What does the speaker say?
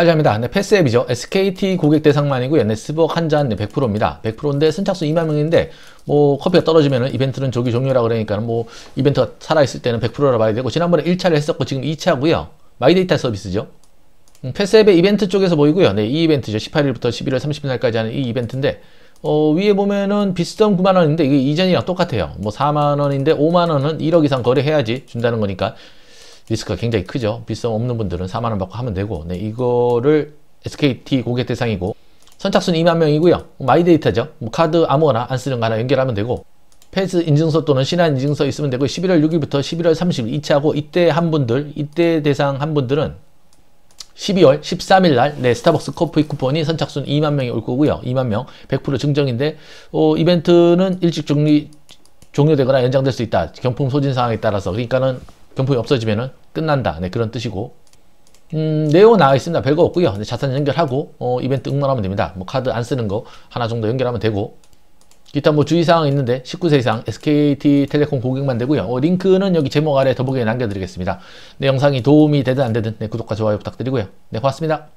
화이자니다 네, 패스앱이죠. SKT 고객 대상만이고 연내 스벅 한잔 100%입니다. 100%인데 순착수 2만 명인데 뭐 커피가 떨어지면은 이벤트는 조기 종료라 그러니까 는뭐 이벤트가 살아있을 때는 100%라 봐야 되고 지난번에 1차를 했었고 지금 2차고요. 마이데이터 서비스죠. 음, 패스앱의 이벤트 쪽에서 보이고요. 네, 이 이벤트죠. 18일부터 11월 30일까지 하는 이 이벤트인데 어, 위에 보면은 비슷한 9만원인데 이게 이전이랑 똑같아요. 뭐 4만원인데 5만원은 1억 이상 거래해야지 준다는 거니까 리스크가 굉장히 크죠. 비싸움 없는 분들은 4만원 받고 하면 되고 네, 이거를 SKT 고객 대상이고 선착순 2만 명이고요. 뭐 마이데이터죠. 뭐 카드 아무거나 안 쓰는 거 하나 연결하면 되고 패스 인증서 또는 신한 인증서 있으면 되고 11월 6일부터 11월 30일 이차고 이때 한 분들 이때 대상 한 분들은 12월 13일 날 네, 스타벅스 커피 쿠폰이 선착순 2만 명이 올 거고요. 2만 명 100% 증정인데 어, 이벤트는 일찍 종리 종료되거나 연장될 수 있다. 경품 소진 상황에 따라서 그러니까는 경품이 없어지면은 끝난다. 네, 그런 뜻이고. 음, 네오 나와 있습니다. 별거 없고요. 네, 자산 연결하고 어, 이벤트 응모하면 됩니다. 뭐 카드 안 쓰는 거 하나 정도 연결하면 되고 기타 뭐 주의사항 있는데 19세 이상 SKT텔레콤 고객만 되고요. 어, 링크는 여기 제목 아래 더보기에 남겨드리겠습니다. 네, 영상이 도움이 되든 안 되든 네, 구독과 좋아요 부탁드리고요. 네, 고맙습니다.